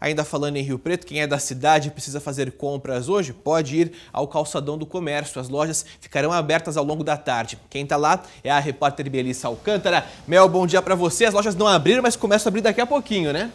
Ainda falando em Rio Preto, quem é da cidade e precisa fazer compras hoje pode ir ao calçadão do comércio. As lojas ficarão abertas ao longo da tarde. Quem está lá é a repórter Belissa Alcântara. Mel, bom dia para você. As lojas não abriram, mas começam a abrir daqui a pouquinho, né?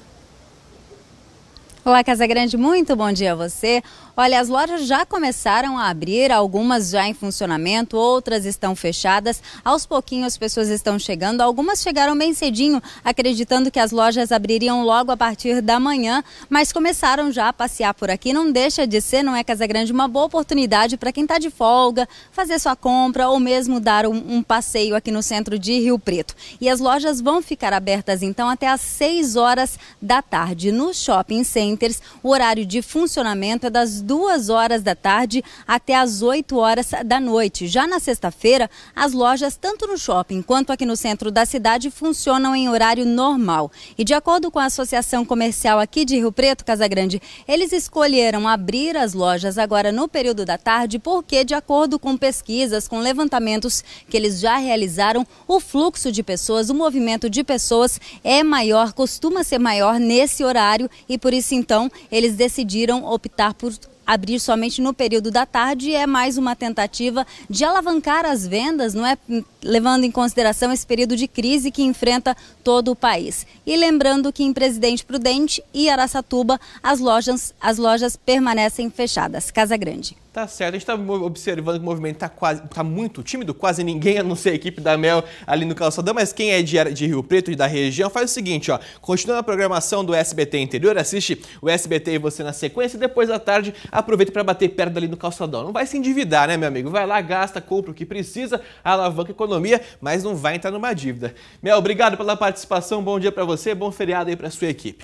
Olá, Casa Grande, muito bom dia a você. Olha, as lojas já começaram a abrir, algumas já em funcionamento, outras estão fechadas. Aos pouquinhos, pessoas estão chegando. Algumas chegaram bem cedinho, acreditando que as lojas abririam logo a partir da manhã, mas começaram já a passear por aqui. Não deixa de ser, não é, Casa Grande, uma boa oportunidade para quem está de folga, fazer sua compra ou mesmo dar um, um passeio aqui no centro de Rio Preto. E as lojas vão ficar abertas, então, até às 6 horas da tarde no Shopping Center centers, o horário de funcionamento é das 2 horas da tarde até as 8 horas da noite. Já na sexta-feira, as lojas, tanto no shopping quanto aqui no centro da cidade, funcionam em horário normal. E de acordo com a Associação Comercial aqui de Rio Preto, Casagrande, eles escolheram abrir as lojas agora no período da tarde porque, de acordo com pesquisas, com levantamentos que eles já realizaram, o fluxo de pessoas, o movimento de pessoas é maior, costuma ser maior nesse horário e por isso, então, então, eles decidiram optar por abrir somente no período da tarde e é mais uma tentativa de alavancar as vendas, não é levando em consideração esse período de crise que enfrenta todo o país. E lembrando que em Presidente Prudente e Araçatuba as lojas as lojas permanecem fechadas. Casa Grande. Tá certo. A gente tá observando que o movimento tá, quase, tá muito tímido, quase ninguém, a não ser a equipe da Mel ali no calçadão, mas quem é de, de Rio Preto e da região, faz o seguinte, ó. Continua a programação do SBT Interior, assiste o SBT e você na sequência, e depois da tarde aproveita para bater perto ali no calçadão. Não vai se endividar, né, meu amigo? Vai lá, gasta, compra o que precisa, alavanca a economia, mas não vai entrar numa dívida. Mel, obrigado pela participação, bom dia para você, bom feriado aí para sua equipe.